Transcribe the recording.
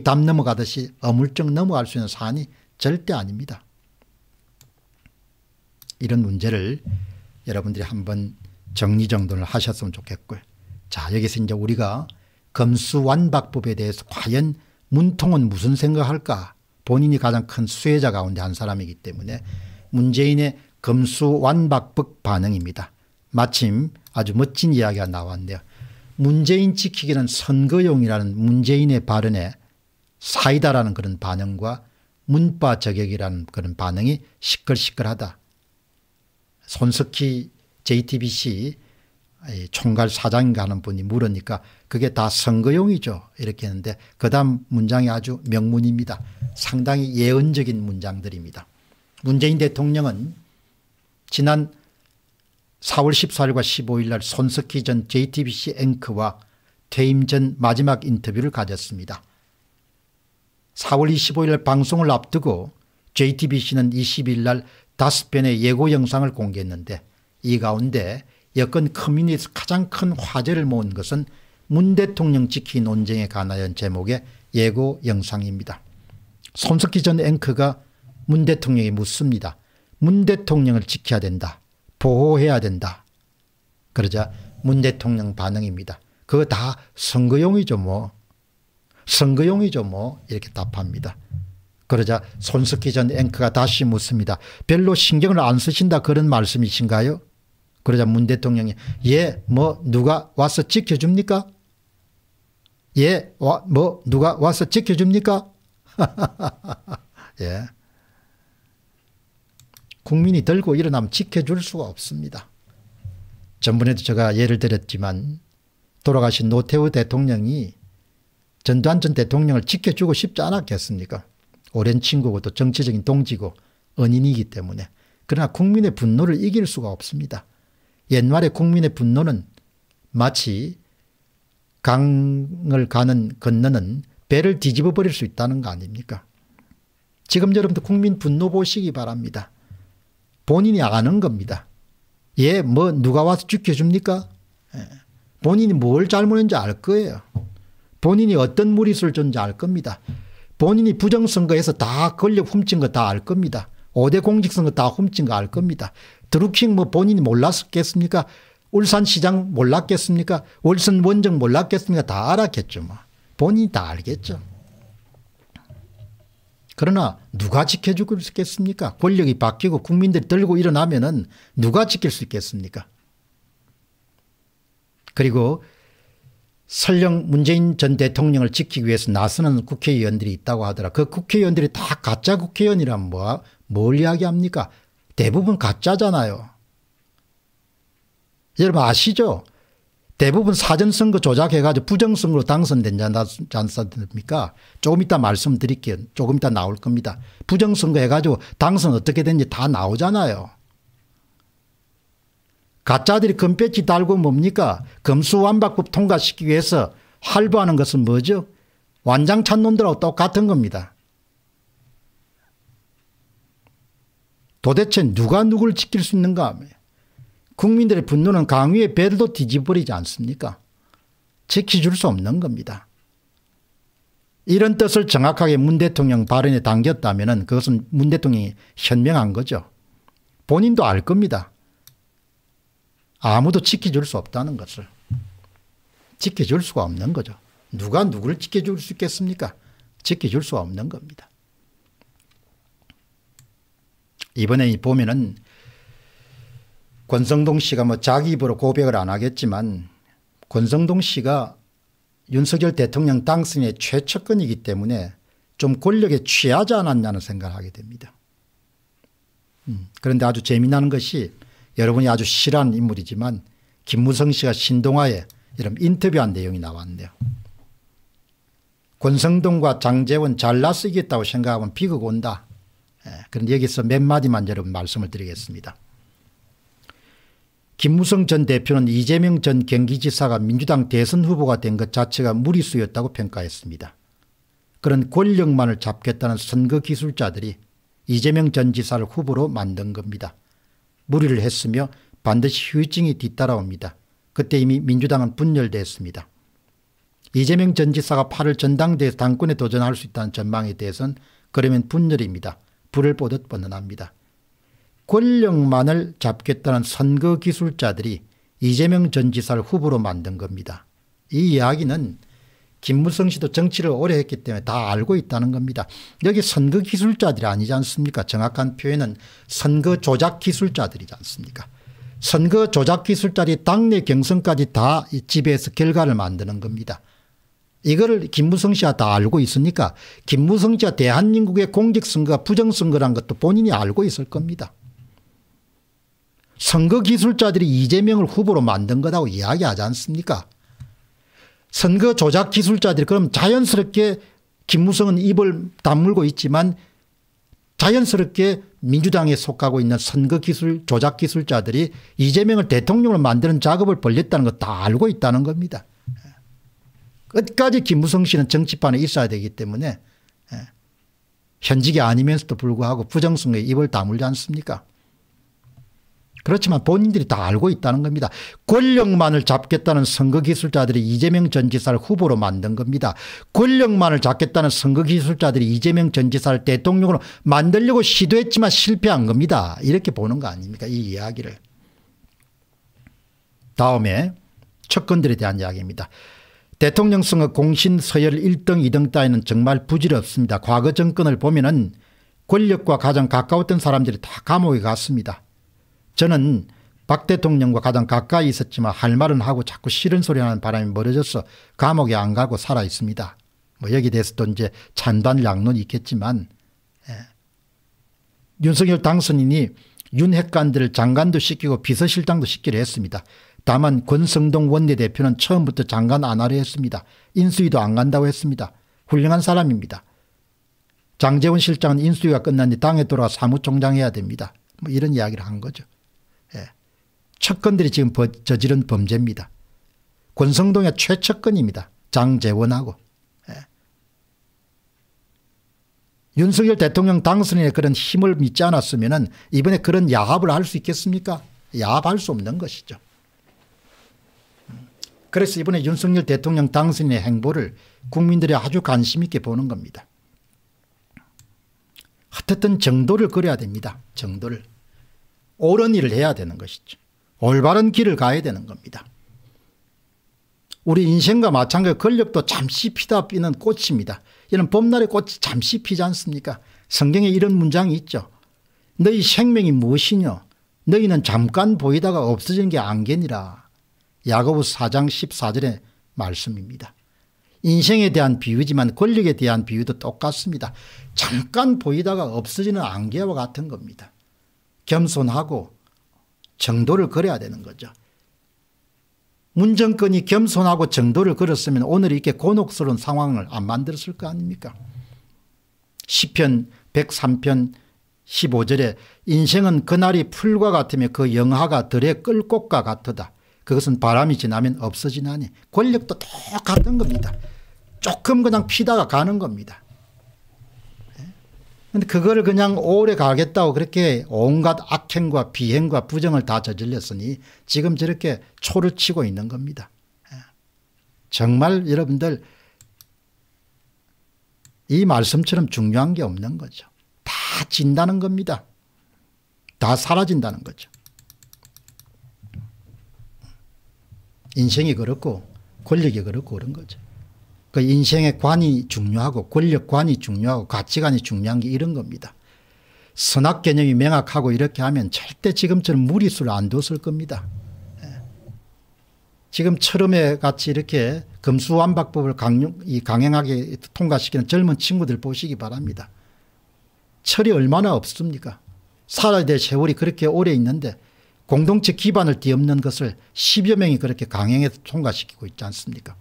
담 넘어가듯이 어물쩍 넘어갈 수 있는 사안이 절대 아닙니다. 이런 문제를 여러분들이 한번 정리정돈을 하셨으면 좋겠고요. 자 여기서 이제 우리가 검수완박법에 대해서 과연 문통은 무슨 생각할까 본인이 가장 큰 수혜자 가운데 한 사람이기 때문에 문재인의 검수완박법 반응입니다. 마침 아주 멋진 이야기가 나왔는데요. 문재인 지키기는 선거용이라는 문재인의 발언에 사이다라는 그런 반응과 문파 저격이라는 그런 반응이 시끌시끌하다. 손석희 JTBC 총괄 사장가는 분이 물으니까 그게 다 선거용이죠. 이렇게 했는데 그 다음 문장이 아주 명문입니다. 상당히 예언적인 문장들입니다. 문재인 대통령은 지난 4월 14일과 15일 날 손석희 전 JTBC 앵커와 퇴임 전 마지막 인터뷰를 가졌습니다. 4월 25일 방송을 앞두고 JTBC는 20일 날 5편의 예고 영상을 공개했는데 이 가운데 여권 커뮤니티 에서 가장 큰 화제를 모은 것은 문 대통령 지키 논쟁에 관하여 제목의 예고 영상입니다. 손석희 전 앵커가 문 대통령이 묻습니다. 문 대통령을 지켜야 된다. 보호해야 된다. 그러자 문 대통령 반응입니다. 그거 다 선거용이죠 뭐. 선거용이죠 뭐 이렇게 답합니다. 그러자 손석희 전 앵커가 다시 묻습니다. 별로 신경을 안 쓰신다 그런 말씀이신가요? 그러자 문 대통령이 예 뭐 누가 와서 지켜줍니까? 예 뭐 누가 와서 지켜줍니까? 예. 국민이 들고 일어나면 지켜줄 수가 없습니다. 전번에도 제가 예를 들었지만 돌아가신 노태우 대통령이 전두환 전 대통령을 지켜주고 싶지 않았겠습니까? 오랜 친구고 또 정치적인 동지고 언인이기 때문에. 그러나 국민의 분노를 이길 수가 없습니다. 옛날에 국민의 분노는 마치 강을 가는 건너는 배를 뒤집어 버릴 수 있다는 거 아닙니까? 지금 여러분들 국민 분노 보시기 바랍니다. 본인이 아는 겁니다. 얘뭐 예, 누가 와서 지켜줍니까? 예. 본인이 뭘 잘못했는지 알 거예요. 본인이 어떤 무리수를 줬는지 알 겁니다. 본인이 부정선거에서 다 권력 훔친 거 다 알 겁니다. 5대 공직선거 다 훔친 거 알 겁니다. 드루킹 뭐 본인이 몰랐겠습니까? 울산시장 몰랐겠습니까? 월선 원정 몰랐겠습니까? 다 알았겠죠. 뭐. 본인이 다 알겠죠. 그러나 누가 지켜주고 있겠습니까? 권력이 바뀌고 국민들이 들고 일어나면 누가 지킬 수 있겠습니까? 그리고 설령 문재인 전 대통령을 지키기 위해서 나서는 국회의원들이 있다고 하더라. 그 국회의원들이 다 가짜 국회의원이란 뭐, 뭘 이야기합니까? 대부분 가짜잖아요. 여러분 아시죠? 대부분 사전선거 조작해가지고 부정선거로 당선된지 않습니까? 조금 이따 말씀드릴게요. 조금 이따 나올 겁니다. 부정선거 해가지고 당선 어떻게 된지 다 나오잖아요. 가짜들이 금배지 달고 뭡니까 검수완박법 통과시키기 위해서 활보하는 것은 뭐죠 완장찬 놈들하고 똑같은 겁니다. 도대체 누가 누굴 지킬 수 있는가 국민들의 분노는 강위의 배를도 뒤집어리지 않습니까 지켜줄 수 없는 겁니다. 이런 뜻을 정확하게 문 대통령 발언에 담겼다면 그것은 문 대통령이 현명한 거죠. 본인도 알 겁니다. 아무도 지켜줄 수 없다는 것을 지켜줄 수가 없는 거죠. 누가 누구를 지켜줄 수 있겠습니까? 지켜줄 수 없는 겁니다. 이번에 보면은 권성동 씨가 뭐 자기 입으로 고백을 안 하겠지만 권성동 씨가 윤석열 대통령 당선의 최측근이기 때문에 좀 권력에 취하지 않았냐는 생각을 하게 됩니다. 음, 그런데 아주 재미나는 것이 여러분이 아주 싫어하는 인물이지만 김무성 씨가 신동아에 이런 인터뷰한 내용이 나왔는데요. 권성동과 장재원 잘나서 이다고 생각하면 비극 온다. 예, 그런데 여기서 몇 마디만 여러분 말씀을 드리겠습니다. 김무성 전 대표는 이재명 전 경기지사가 민주당 대선 후보가 된 것 자체가 무리수였다고 평가했습니다. 그런 권력만을 잡겠다는 선거 기술자들이 이재명 전 지사를 후보로 만든 겁니다. 무리를 했으며 반드시 후유증이 뒤따라옵니다. 그때 이미 민주당은 분열됐습니다. 이재명 전 지사가 8월 전당대에서 당권에 도전할 수 있다는 전망에 대해서는 그러면 분열입니다. 불을 보듯 뻔뻔합니다. 권력만을 잡겠다는 선거 기술자들이 이재명 전 지사를 후보로 만든 겁니다. 이 이야기는 김문성 씨도 정치를 오래 했기 때문에 다 알고 있다는 겁니다. 여기 선거 기술자들이 아니지 않습니까? 정확한 표현은 선거 조작 기술자들이지 않습니까? 선거 조작 기술자들이 당내 경선까지 다 집에서 결과를 만드는 겁니다. 이거를 김무성 씨가 다 알고 있으니까 김무성 씨가 대한민국의 공직선거가 부정선거란 것도 본인이 알고 있을 겁니다. 선거 기술자들이 이재명을 후보로 만든 거라고 이야기하지 않습니까? 선거 조작 기술자들이 그럼 자연스럽게 김무성은 입을 다물고 있지만 자연스럽게 민주당에 속하고 있는 선거 기술 조작 기술자들이 이재명을 대통령으로 만드는 작업을 벌렸다는 거다 알고 있다는 겁니다. 끝까지 김무성 씨는 정치판에 있어야 되기 때문에 예, 현직이 아니면서도 불구하고 부정성에 입을 다물지 않습니까 그렇지만 본인들이 다 알고 있다는 겁니다. 권력만을 잡겠다는 선거기술자들이 이재명 전 지사를 후보로 만든 겁니다. 권력만을 잡겠다는 선거기술자들이 이재명 전 지사를 대통령으로 만들려고 시도했지만 실패한 겁니다. 이렇게 보는 거 아닙니까 이 이야기를. 다음에 첫건들에 대한 이야기입니다. 대통령 선거 공신 서열 1등 2등 따위는 정말 부질없습니다. 과거 정권을 보면 은 권력과 가장 가까웠던 사람들이 다 감옥에 갔습니다. 저는 박 대통령과 가장 가까이 있었지만 할 말은 하고 자꾸 싫은 소리 하는 바람이 멀어져서 감옥에 안 가고 살아 있습니다. 뭐 여기 대해서도 이제 찬반 양론이 있겠지만 예. 윤석열 당선인이 윤핵관들을 장관도 시키고 비서실장도 시키려 했습니다. 다만 권성동 원내대표는 처음부터 장관 안 하려 했습니다. 인수위도 안 간다고 했습니다. 훌륭한 사람입니다. 장재원 실장은 인수위가 끝난 뒤 당에 돌아 사무총장 해야 됩니다. 뭐 이런 이야기를 한 거죠. 척건들이 지금 저지른 범죄입니다. 권성동의 최척건입니다. 장재원하고. 예. 윤석열 대통령 당선인의 그런 힘을 믿지 않았으면 이번에 그런 야합을 할 수 있겠습니까? 야합할 수 없는 것이죠. 그래서 이번에 윤석열 대통령 당선인의 행보를 국민들이 아주 관심 있게 보는 겁니다. 어쨌든 정도를 그려야 됩니다. 정도를. 옳은 일을 해야 되는 것이죠. 올바른 길을 가야 되는 겁니다. 우리 인생과 마찬가지 권력도 잠시 피다 피는 꽃입니다. 이런 봄날의 꽃이 잠시 피지 않습니까? 성경에 이런 문장이 있죠. 너희 생명이 무엇이뇨? 너희는 잠깐 보이다가 없어지는 게 안개니라. 야고보 4장 14절의 말씀입니다. 인생에 대한 비유지만 권력에 대한 비유도 똑같습니다. 잠깐 보이다가 없어지는 안개와 같은 겁니다. 겸손하고 정도를 걸어야 되는 거죠. 문정권이 겸손하고 정도를 걸었으면 오늘 이렇게 곤혹스러운 상황을 안 만들었을 거 아닙니까? 시편 103편 15절에 인생은 그날이 풀과 같으며 그 영하가 들에 끌꽃과 같으다. 그것은 바람이 지나면 없어지나니 권력도 똑같은 겁니다. 조금 그냥 피다가 가는 겁니다. 근데 그거를 그냥 오래 가겠다고 그렇게 온갖 악행과 비행과 부정을 다 저질렀으니 지금 저렇게 초를 치고 있는 겁니다. 예. 정말 여러분들 이 말씀처럼 중요한 게 없는 거죠. 다 진다는 겁니다. 다 사라진다는 거죠. 인생이 그렇고 권력이 그렇고 그런 거죠. 그 인생의 관이 중요하고 권력관이 중요하고 가치관이 중요한 게 이런 겁니다. 선악 개념이 명확하고 이렇게 하면 절대 지금처럼 무리수를 안 뒀을 겁니다. 예. 지금처럼에 같이 이렇게 금수완박법을 강행하게 통과시키는 젊은 친구들 보시기 바랍니다. 철이 얼마나 없습니까? 살아야 될 세월이 그렇게 오래 있는데 공동체 기반을 뒤엎는 것을 10여 명이 그렇게 강행해서 통과시키고 있지 않습니까?